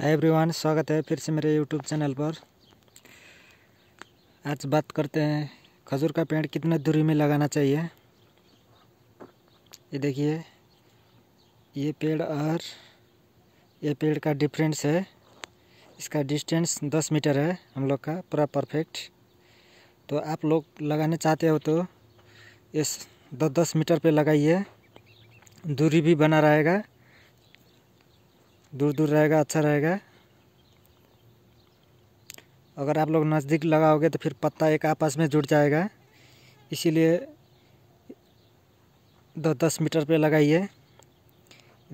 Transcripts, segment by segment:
hi everyone स्वागत है फिर से मेरे यूट्यूब चैनल पर आज बात करते हैं खजूर का पेड़ कितने दूरी में लगाना चाहिए ये देखिए ये पेड़ और ये पेड़ का डिफरेंस है इसका डिस्टेंस दस मीटर है हम लोग का पूरा परफेक्ट तो आप लोग लगाना चाहते हो तो इस दस दस मीटर पे लगाइए दूरी भी बना रहेगा दूर दूर रहेगा अच्छा रहेगा अगर आप लोग नज़दीक लगाओगे तो फिर पत्ता एक आपस में जुड़ जाएगा इसीलिए दो दस मीटर पे लगाइए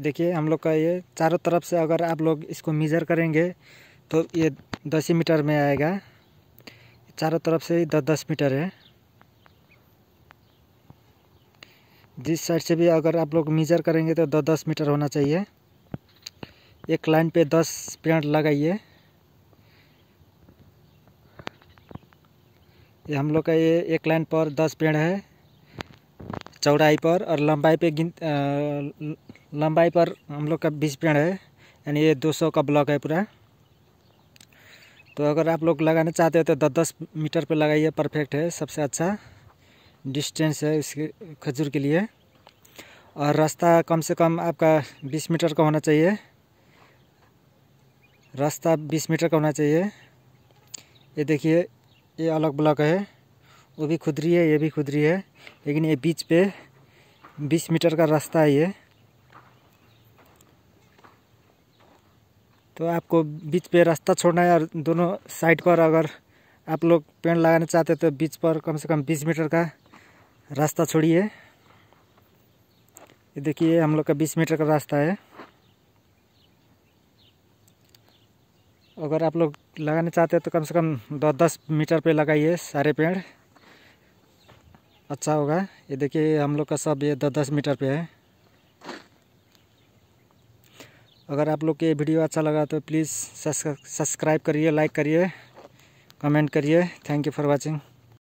देखिए हम लोग का ये चारों तरफ से अगर आप लोग इसको मेज़र करेंगे तो ये दस ही मीटर में आएगा चारों तरफ से दस दस मीटर है जिस साइड से भी अगर आप लोग मेज़र करेंगे तो दस दस मीटर होना चाहिए एक लाइन पे दस पेड़ लगाइए ये हम लोग का ये एक लाइन पर दस पेड़ है चौड़ाई पर और लंबाई पे गिन लंबाई पर हम लोग का बीस पेड़ है यानी ये दो सौ का ब्लॉक है पूरा तो अगर आप लोग लगाना चाहते हो तो दस दस मीटर पे लगाइए परफेक्ट है सबसे अच्छा डिस्टेंस है इसके खजूर के लिए और रास्ता कम से कम आपका बीस मीटर का होना चाहिए रास्ता 20 मीटर का होना चाहिए ये देखिए ये अलग ब्लॉक है वो भी खुदरी है ये भी खुदरी है लेकिन ये बीच पे 20 मीटर का रास्ता है ये तो आपको बीच पे रास्ता छोड़ना है और दोनों साइड पर अगर आप लोग पेड़ लगाना चाहते तो बीच पर कम से कम 20 मीटर का रास्ता छोड़िए ये देखिए हम लोग का 20 मीटर का रास्ता है अगर आप लोग लगाना चाहते हैं तो कम से कम दस दस मीटर पे लगाइए सारे पेड़ अच्छा होगा ये देखिए हम लोग का सब ये दस दस मीटर पे है अगर आप लोग के वीडियो अच्छा लगा तो प्लीज़ सब्सक्राइब करिए लाइक करिए कमेंट करिए थैंक यू फॉर वाचिंग